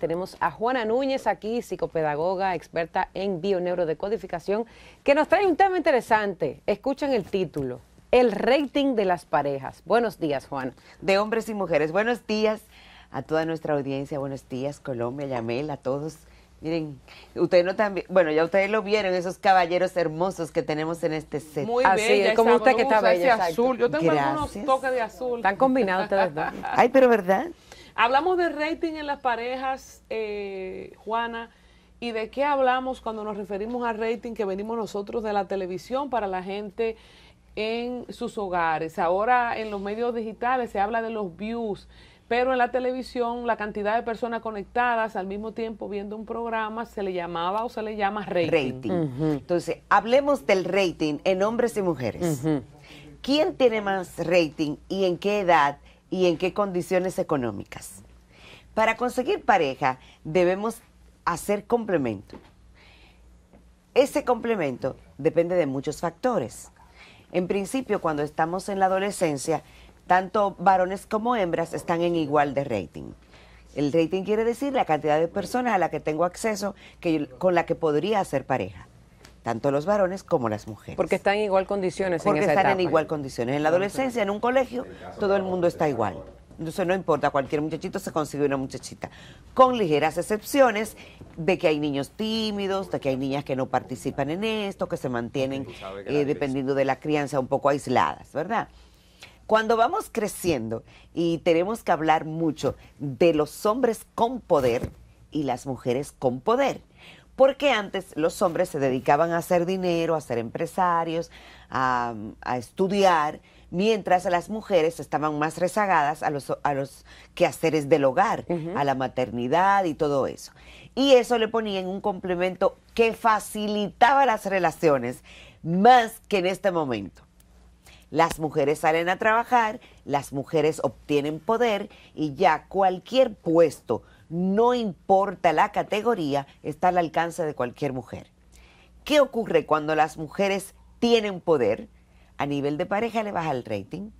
tenemos a Juana Núñez aquí, psicopedagoga, experta en bioneurodecodificación, que nos trae un tema interesante. Escuchen el título, el rating de las parejas. Buenos días, Juana. De hombres y mujeres, buenos días a toda nuestra audiencia, buenos días, Colombia, Yamel, a todos. Miren, ustedes no también, bueno, ya ustedes lo vieron, esos caballeros hermosos que tenemos en este set. Muy Así es, como usted que está bella. azul, yo tengo algunos toques de azul. Están combinados ustedes dos. Ay, pero ¿verdad? Hablamos de rating en las parejas, eh, Juana, y de qué hablamos cuando nos referimos a rating que venimos nosotros de la televisión para la gente en sus hogares. Ahora en los medios digitales se habla de los views, pero en la televisión la cantidad de personas conectadas al mismo tiempo viendo un programa se le llamaba o se le llama rating. rating. Entonces, hablemos del rating en hombres y mujeres. ¿Quién tiene más rating y en qué edad? y en qué condiciones económicas. Para conseguir pareja debemos hacer complemento. Ese complemento depende de muchos factores. En principio, cuando estamos en la adolescencia, tanto varones como hembras están en igual de rating. El rating quiere decir la cantidad de personas a la que tengo acceso que, con la que podría hacer pareja tanto los varones como las mujeres. Porque están en igual condiciones. en esa están en igual condiciones. En la adolescencia, en un colegio, todo el mundo está igual. Entonces no importa, cualquier muchachito se consigue una muchachita. Con ligeras excepciones de que hay niños tímidos, de que hay niñas que no participan en esto, que se mantienen, eh, dependiendo de la crianza, un poco aisladas, ¿verdad? Cuando vamos creciendo y tenemos que hablar mucho de los hombres con poder y las mujeres con poder porque antes los hombres se dedicaban a hacer dinero, a ser empresarios, a, estudiar, mientras las mujeres estaban más rezagadas a los, a los quehaceres del hogar, a la maternidad y todo eso. Y eso le ponía en un complemento que facilitaba las relaciones más que en este momento. Las mujeres salen a trabajar, las mujeres obtienen poder y ya cualquier puesto no importa la categoría, está al alcance de cualquier mujer. ¿Qué ocurre cuando las mujeres tienen poder? A nivel de pareja le baja el rating.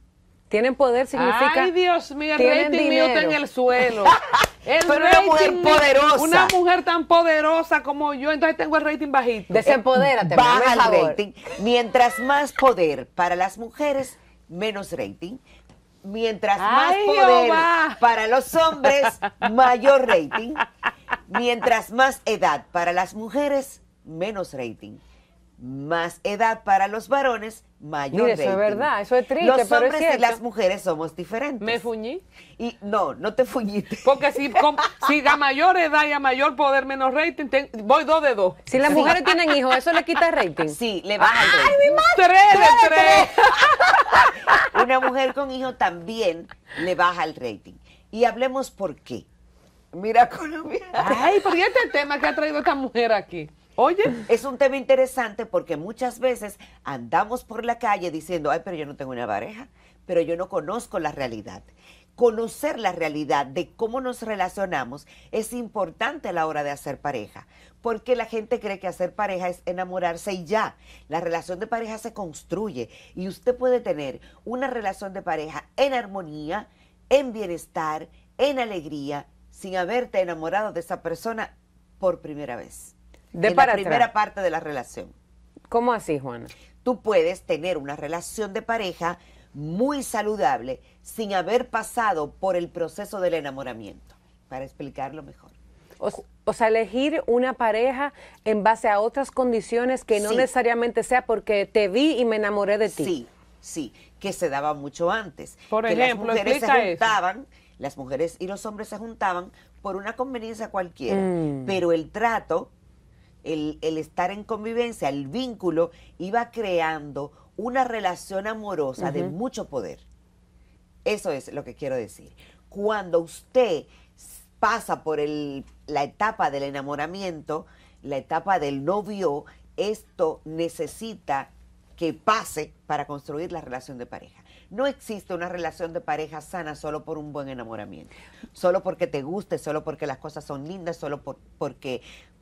Tienen poder significa. Ay, Dios mío, el rating en el suelo. Pero una mujer Una mujer tan poderosa como yo, entonces tengo el rating bajito. Desempodérate, Baja el rating. Mientras más poder para las mujeres, menos rating mientras más poder para los hombres, mayor rating. Mientras más edad para las mujeres, menos rating más edad para los varones, mayor eso es verdad, eso es triste, Los hombres y las mujeres somos diferentes. ¿Me fuñí? Y no, no te fuñiste. Porque si, a mayor edad y a mayor poder menos rating, voy dos de dos. Si las mujeres tienen hijos, ¿eso le quita rating? Sí, le baja el rating. ¡Ay, mi madre! ¡Tres de tres! Una mujer con hijos también le baja el rating. Y hablemos por qué. Mira, Colombia. Ay, ¿por qué este tema que ha traído esta mujer aquí? Es un tema interesante porque muchas veces andamos por la calle diciendo, ay, pero yo no tengo una pareja, pero yo no conozco la realidad. Conocer la realidad de cómo nos relacionamos es importante a la hora de hacer pareja, porque la gente cree que hacer pareja es enamorarse y ya. La relación de pareja se construye y usted puede tener una relación de pareja en armonía, en bienestar, en alegría, sin haberte enamorado de esa persona por primera vez. De para la primera parte de la relación. ¿Cómo así, Juana? Tú puedes tener una relación de pareja muy saludable sin haber pasado por el proceso del enamoramiento, para explicarlo mejor. O, sea, elegir una pareja en base a otras condiciones que no necesariamente sea porque te vi y me enamoré de ti. Sí, sí, que se daba mucho antes. Por ejemplo, las mujeres las mujeres y los hombres se juntaban por una conveniencia cualquiera, mm. pero el trato el, estar en convivencia, el vínculo, iba creando una relación amorosa de mucho poder. Eso es lo que quiero decir. Cuando usted pasa por la etapa del enamoramiento, la etapa del novio, esto necesita que pase para construir la relación de pareja. No existe una relación de pareja sana solo por un buen enamoramiento, solo porque te guste, solo porque las cosas son lindas, solo porque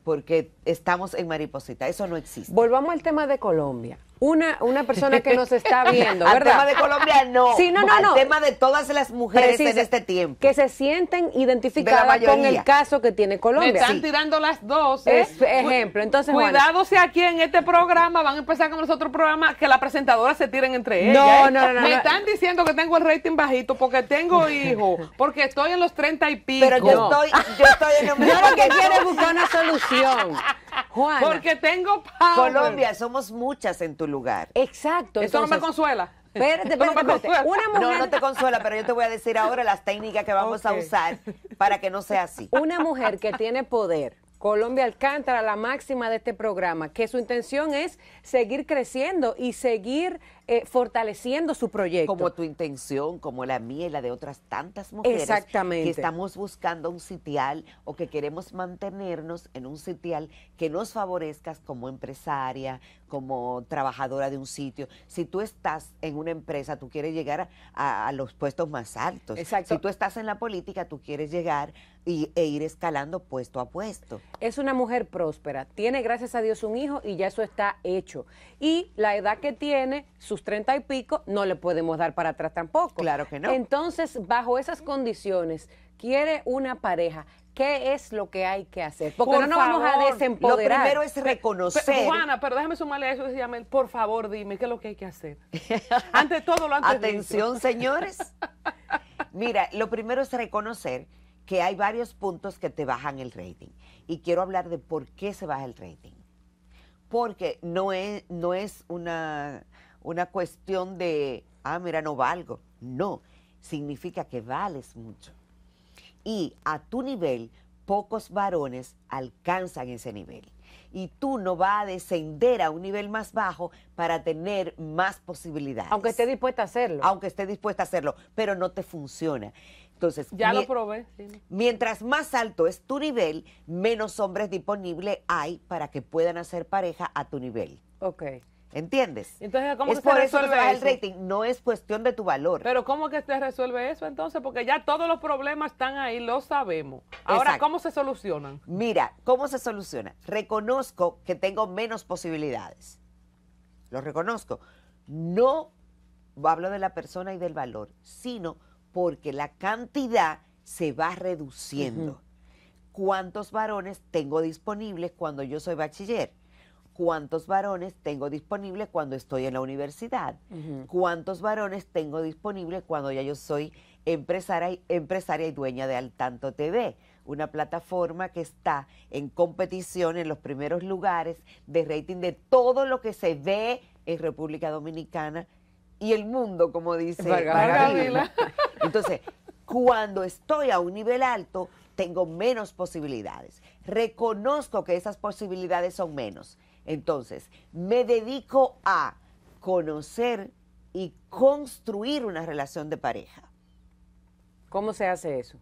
porque estamos en Mariposita. Eso no existe. Volvamos al tema de Colombia. Una, una persona que nos está viendo, ¿verdad? al tema de Colombia no. no, no, al tema de todas las mujeres en este tiempo. Que se sienten identificadas con el caso que tiene Colombia. Me están tirando las dos. Es eh. ejemplo. Entonces, Cuidado si aquí en este programa van a empezar con los otros programas que las presentadoras se tiren entre ellas. No, ¿eh? no, no, Me están diciendo que tengo el rating bajito porque tengo hijos, porque estoy en los 30 y pico. Pero yo estoy yo estoy en No, lo que quiere buscar una solución. Juan, Porque tengo power. Colombia, somos muchas en tu lugar. Exacto. Eso no me consuela. No, no te consuela, pero yo te voy a decir ahora las técnicas que vamos a usar para que no sea así. Una mujer que tiene poder, Colombia Alcántara, la máxima de este programa, que su intención es seguir creciendo y seguir eh, fortaleciendo su proyecto. Como tu intención, como la mía y la de otras tantas mujeres. Exactamente. Que estamos buscando un sitial o que queremos mantenernos en un sitial que nos favorezcas como empresaria, como trabajadora de un sitio. Si tú estás en una empresa, tú quieres llegar a, los puestos más altos. Exacto. Si tú estás en la política, tú quieres llegar y, e ir escalando puesto a puesto. Es una mujer próspera. Tiene, gracias a Dios, un hijo y ya eso está hecho. Y la edad que tiene, su sus treinta y pico, no le podemos dar para atrás tampoco. Claro que no. Entonces, bajo esas condiciones, quiere una pareja ¿Qué es lo que hay que hacer? Porque no nos vamos a desempoderar. Lo primero es reconocer. Juana, pero déjame sumarle a eso, Por favor, dime, ¿qué es lo que hay que hacer? Ante todo, lo antes Atención, señores. Mira, lo primero es reconocer que hay varios puntos que te bajan el rating. Y quiero hablar de por qué se baja el rating. Porque no es, no es una una cuestión de, ah, mira, no valgo. No, significa que vales mucho. Y a tu nivel, pocos varones alcanzan ese nivel. Y tú no vas a descender a un nivel más bajo para tener más posibilidades. Aunque esté dispuesta a hacerlo. Aunque esté dispuesta a hacerlo, pero no te funciona. Entonces, ya lo probé. Mientras más alto es tu nivel, menos hombres disponibles hay para que puedan hacer pareja a tu nivel. Ok. ¿Entiendes? Entonces, ¿cómo se resuelve eso, el rating, no es cuestión de tu valor. Pero ¿cómo que se resuelve eso entonces? Porque ya todos los problemas están ahí, lo sabemos. Ahora, ¿cómo se solucionan? Mira, ¿cómo se soluciona? Reconozco que tengo menos posibilidades. Lo reconozco. No hablo de la persona y del valor, sino porque la cantidad se va reduciendo. ¿Cuántos varones tengo disponibles cuando yo soy bachiller? cuántos varones tengo disponible cuando estoy en la universidad, cuántos varones tengo disponible cuando ya yo soy empresaria y, dueña de Altanto TV, una plataforma que está en competición en los primeros lugares de rating de todo lo que se ve en República Dominicana y el mundo, como dice Entonces, cuando estoy a un nivel alto, tengo menos posibilidades. Reconozco que esas posibilidades son menos entonces, me dedico a conocer y construir una relación de pareja. ¿Cómo se hace eso?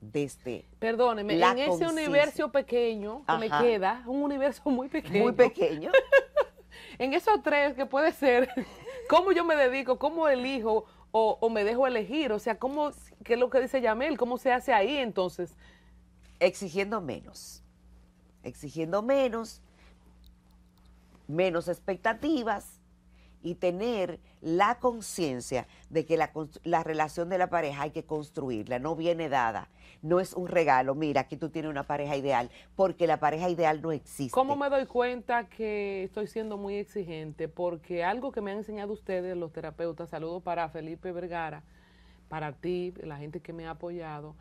desde Perdóneme, en ese universo pequeño que me queda, un universo muy pequeño. Muy pequeño. en esos tres que puede ser, cómo yo me dedico, cómo elijo o, me dejo elegir, o sea, cómo, qué es lo que dice Yamel, cómo se hace ahí entonces. Exigiendo menos exigiendo menos, menos expectativas y tener la conciencia de que la, relación de la pareja hay que construirla, no viene dada, no es un regalo, mira, aquí tú tienes una pareja ideal, porque la pareja ideal no existe. ¿Cómo me doy cuenta que estoy siendo muy exigente? Porque algo que me han enseñado ustedes, los terapeutas, saludo para Felipe Vergara, para ti, la gente que me ha apoyado,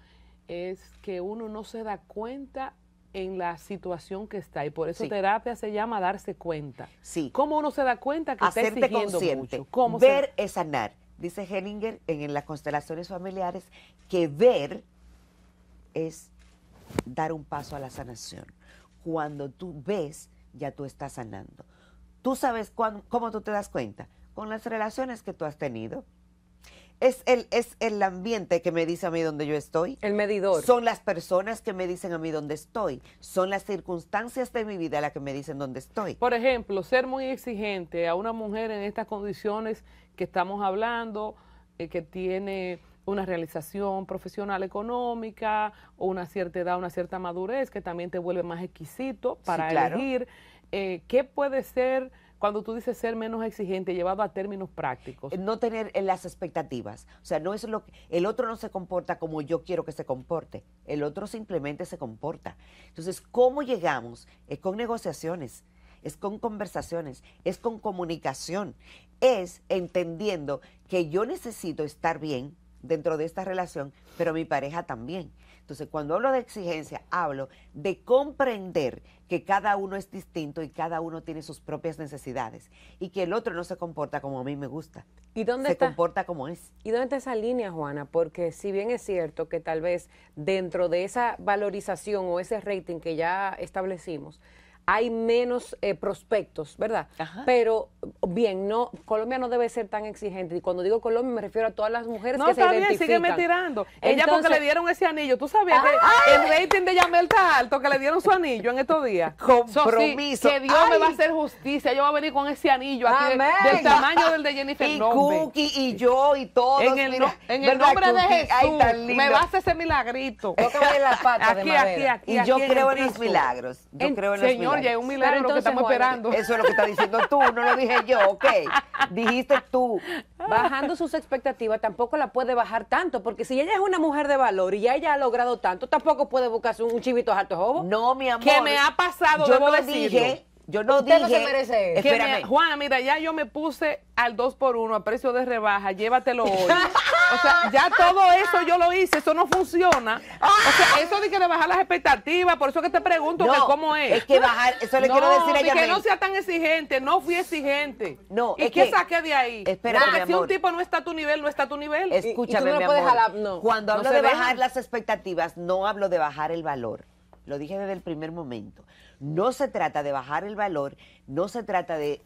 es que uno no se da cuenta en la situación que está. Y por eso terapia se llama darse cuenta. Sí. ¿Cómo uno se da cuenta que Hacerte está exigiendo consciente. mucho? ver es sanar. Dice Hellinger en, las constelaciones familiares que ver es dar un paso a la sanación. Cuando tú ves, ya tú estás sanando. ¿Tú sabes cómo tú te das cuenta? Con las relaciones que tú has tenido, es el, es el ambiente que me dice a mí dónde yo estoy. El medidor. Son las personas que me dicen a mí dónde estoy. Son las circunstancias de mi vida las que me dicen dónde estoy. Por ejemplo, ser muy exigente a una mujer en estas condiciones que estamos hablando, eh, que tiene una realización profesional económica, o una cierta edad, una cierta madurez, que también te vuelve más exquisito para elegir. Eh, ¿Qué puede ser? cuando tú dices ser menos exigente, llevado a términos prácticos. Eh, no tener eh, las expectativas. O sea, no es lo que. El otro no se comporta como yo quiero que se comporte. El otro simplemente se comporta. Entonces, ¿cómo llegamos? Es con negociaciones, es con conversaciones, es con comunicación, es entendiendo que yo necesito estar bien dentro de esta relación, pero mi pareja también. Entonces, cuando hablo de exigencia, hablo de comprender que cada uno es distinto y cada uno tiene sus propias necesidades y que el otro no se comporta como a mí me gusta. ¿Y dónde se comporta como es? ¿Y dónde está esa línea, Juana? Porque si bien es cierto que tal vez dentro de esa valorización o ese rating que ya establecimos, hay menos eh, prospectos, ¿verdad? Pero bien, no, Colombia no debe ser tan exigente. Y cuando digo Colombia me refiero a todas las mujeres que se identifican. No, está bien, tirando. Ella porque le dieron ese anillo, tú sabías que el rating de Yamel está alto, que le dieron su anillo en estos días. Compromiso. que Dios me va a hacer justicia, yo voy a venir con ese anillo aquí del tamaño del de Jennifer Y Cookie y yo y todos. En el, en el nombre de Jesús, me va a hacer ese milagrito. Yo en las patas aquí, de madera. Aquí, aquí, y yo creo en, los milagros. Yo creo en los milagros. Oye, un milagro que estamos esperando. Eso es lo que está diciendo tú, no lo dije yo, ok. Dijiste tú. Bajando sus expectativas, tampoco la puede bajar tanto, porque si ella es una mujer de valor y ya ella ha logrado tanto, tampoco puede buscarse un, chivito alto jobo. No, mi amor. ¿Qué me ha pasado, yo no dije yo no dije. No merece eso. Espérame. Juana, mira, ya yo me puse al 2 por 1 a precio de rebaja, llévatelo hoy. o sea, ya todo eso yo lo hice, eso no funciona. O sea, eso de que le bajar las expectativas, por eso que te pregunto que cómo es. Es que bajar, eso le quiero decir a ella. que no sea tan exigente, no fui exigente. No, ¿Y es qué que, saqué de ahí? Espera, si un tipo no está a tu nivel, no está a tu nivel. Escúchame, no mi Cuando hablo de bajar las expectativas, no hablo de bajar el valor. Lo dije desde el primer momento. No se trata de bajar el valor, no se trata de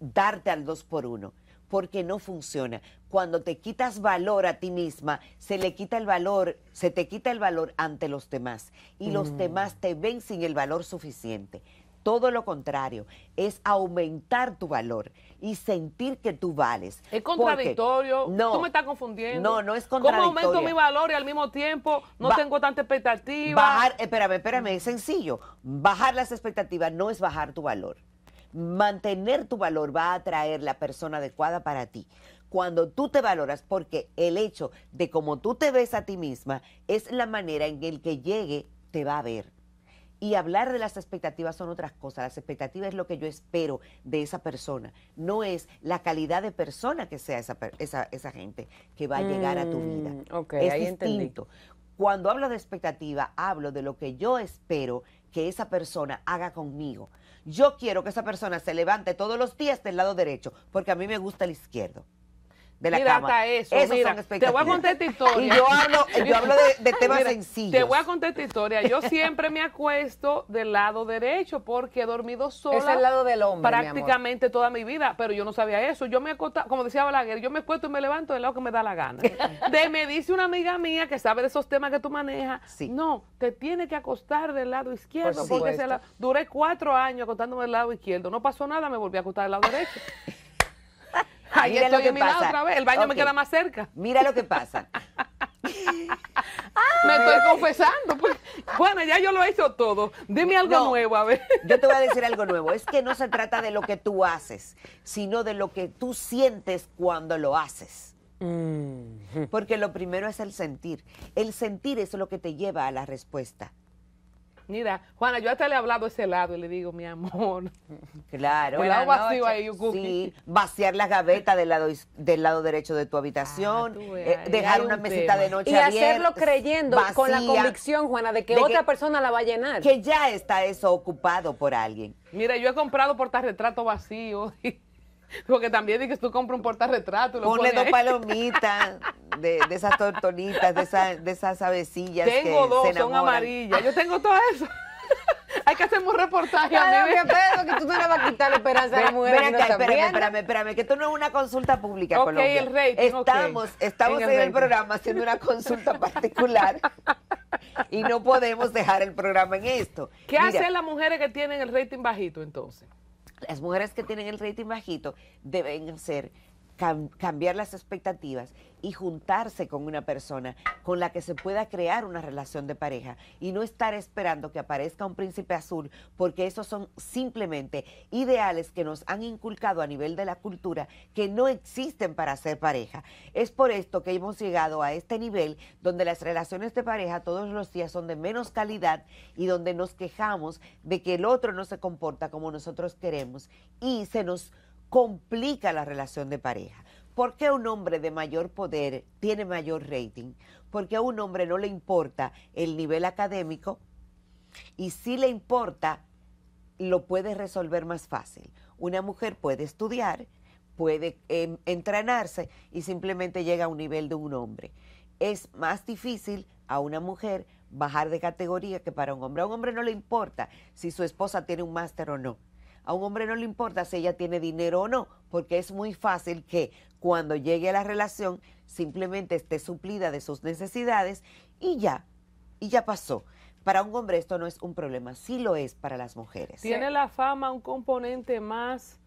darte al dos por uno, porque no funciona. Cuando te quitas valor a ti misma, se le quita el valor, se te quita el valor ante los demás y los mm. demás te ven sin el valor suficiente todo lo contrario, es aumentar tu valor y sentir que tú vales. Es contradictorio. no. Tú me estás confundiendo. No, no es contradictorio. ¿Cómo aumento mi valor y al mismo tiempo no tengo tanta expectativa? Bajar, espérame, espérame, es sencillo. Bajar las expectativas no es bajar tu valor. Mantener tu valor va a atraer la persona adecuada para ti cuando tú te valoras, porque el hecho de cómo tú te ves a ti misma es la manera en el que llegue te va a ver. Y hablar de las expectativas son otras cosas. Las expectativas es lo que yo espero de esa persona. No es la calidad de persona que sea esa, esa, gente que va a llegar a tu mm, vida. es Cuando hablo de expectativa, hablo de lo que yo espero que esa persona haga conmigo. Yo quiero que esa persona se levante todos los días del lado derecho, porque a mí me gusta el izquierdo de la mira, Hasta eso, te voy a contar esta historia. yo hablo, de, temas sencillos. Te voy a contar esta historia. Yo siempre me acuesto del lado derecho porque he dormido sola. Es lado del hombre, Prácticamente toda mi vida, pero yo no sabía eso. Yo me como decía Balaguer, yo me acuesto y me levanto del lado que me da la gana. de, me dice una amiga mía que sabe de esos temas que tú manejas, no, te tiene que acostar del lado izquierdo porque duré cuatro años acostándome del lado izquierdo. No pasó nada, me volví a acostar del lado derecho. Ahí estoy lo que lado pasa. otra vez. El baño me queda más cerca. Mira lo que pasa. Ah. me estoy confesando. Pues. Bueno, ya yo lo he hecho todo. Dime algo nuevo, a ver. yo te voy a decir algo nuevo. Es que no se trata de lo que tú haces, sino de lo que tú sientes cuando lo haces. Mm. Porque lo primero es el sentir. El sentir es lo que te lleva a la respuesta. Mira, Juana, yo hasta le he hablado ese lado y le digo, mi amor. Claro. vacío ahí, Sí, vaciar las gavetas del lado, del lado derecho de tu habitación, ah, eh, dejar una mesita de noche Y hacerlo creyendo con la convicción, Juana, de que otra persona la va a llenar. Que ya está eso ocupado por alguien. Mira, yo he comprado portarretrato vacío, Porque también dices, tú compras un portarretrato lo Ponle dos palomitas, de, esas tortonitas, de, esas de esas avecillas. Tengo que dos, se son amarillas. Yo tengo todas esas. Hay que hacer un reportaje. A mí que tú no le vas a quitar la esperanza a la mujer. espérame, espérame, espérame, que esto no es una consulta pública, okay, Colombia. El estamos, estamos en, el, programa haciendo una consulta particular y no podemos dejar el programa en esto. ¿Qué hacen las mujeres que tienen el rating bajito entonces? Las mujeres que tienen el rating bajito deben ser cambiar las expectativas y juntarse con una persona con la que se pueda crear una relación de pareja y no estar esperando que aparezca un príncipe azul, porque esos son simplemente ideales que nos han inculcado a nivel de la cultura que no existen para ser pareja. Es por esto que hemos llegado a este nivel donde las relaciones de pareja todos los días son de menos calidad y donde nos quejamos de que el otro no se comporta como nosotros queremos y se nos complica la relación de pareja. ¿Por qué un hombre de mayor poder tiene mayor rating? Porque a un hombre no le importa el nivel académico y si le importa, lo puede resolver más fácil. Una mujer puede estudiar, puede em, entrenarse y simplemente llega a un nivel de un hombre. Es más difícil a una mujer bajar de categoría que para un hombre. A un hombre no le importa si su esposa tiene un máster o no a un hombre no le importa si ella tiene dinero o no, porque es muy fácil que cuando llegue a la relación simplemente esté suplida de sus necesidades y ya, y ya pasó. Para un hombre esto no es un problema, sí lo es para las mujeres. Tiene la fama un componente más,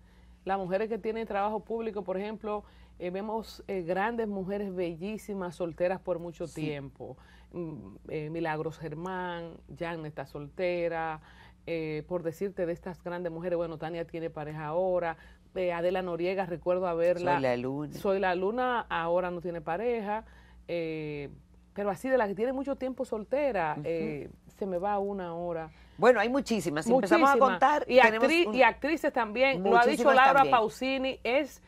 las mujeres que tienen trabajo público, por ejemplo, eh, vemos eh, grandes mujeres bellísimas, solteras por mucho tiempo. Mm, eh, Milagros Germán, Jan está soltera, eh, por decirte, de estas grandes mujeres. Bueno, Tania tiene pareja ahora, eh, Adela Noriega, recuerdo haberla. Soy la luna. Soy la luna, ahora no tiene pareja. Eh, pero así, de la que tiene mucho tiempo soltera, se me va una hora. Bueno, hay muchísimas. empezamos a contar. Y, y actrices también. Lo ha dicho Laura Pausini, es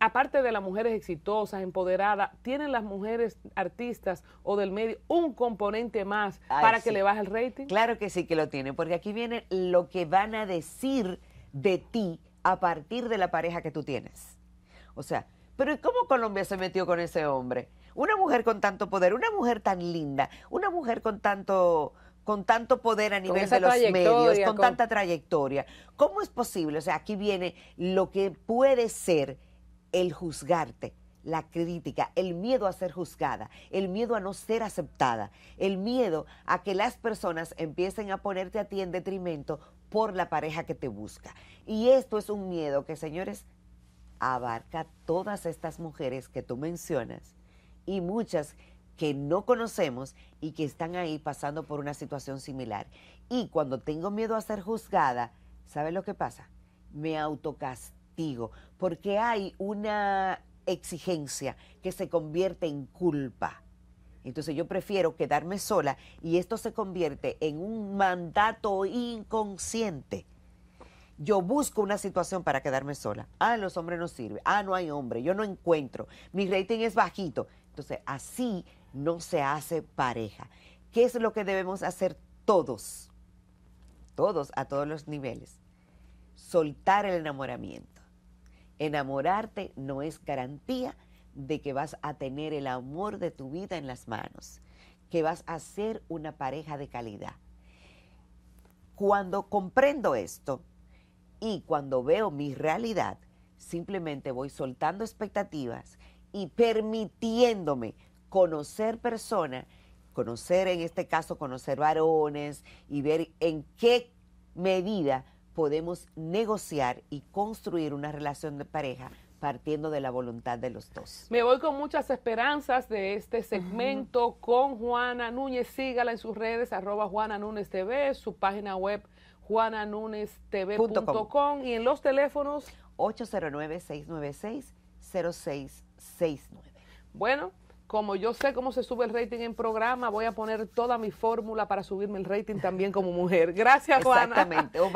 aparte de las mujeres exitosas, empoderadas, tienen las mujeres artistas o del medio un componente más para que le baje el rating? Claro que sí que lo tienen, porque aquí viene lo que van a decir de ti a partir de la pareja que tú tienes. O sea, pero cómo Colombia se metió con ese hombre? Una mujer con tanto poder, una mujer tan linda, una mujer con tanto con tanto poder a nivel de los medios, con tanta trayectoria. ¿Cómo es posible? O sea, aquí viene lo que puede ser el juzgarte, la crítica, el miedo a ser juzgada, el miedo a no ser aceptada, el miedo a que las personas empiecen a ponerte a ti en detrimento por la pareja que te busca. Y esto es un miedo que, señores, abarca todas estas mujeres que tú mencionas y muchas que no conocemos y que están ahí pasando por una situación similar. Y cuando tengo miedo a ser juzgada, ¿sabes lo que pasa? Me autocasta porque hay una exigencia que se convierte en culpa. Entonces yo prefiero quedarme sola y esto se convierte en un mandato inconsciente. Yo busco una situación para quedarme sola. Ah, los hombres no sirven. Ah, no hay hombre. Yo no encuentro. Mi rating es bajito. Entonces así no se hace pareja. ¿Qué es lo que debemos hacer todos? Todos a todos los niveles. Soltar el enamoramiento Enamorarte no es garantía de que vas a tener el amor de tu vida en las manos, que vas a ser una pareja de calidad. Cuando comprendo esto y cuando veo mi realidad, simplemente voy soltando expectativas y permitiéndome conocer personas, conocer en este caso, conocer varones y ver en qué medida podemos negociar y construir una relación de pareja partiendo de la voluntad de los dos. Me voy con muchas esperanzas de este segmento con Juana Núñez. Sígala en sus redes, arroba Juana Núñez TV, su página web juananunestv.com y en los teléfonos 809-696-0669. Bueno, como yo sé cómo se sube el rating en programa, voy a poner toda mi fórmula para subirme el rating también como mujer. Gracias, Juana. Exactamente.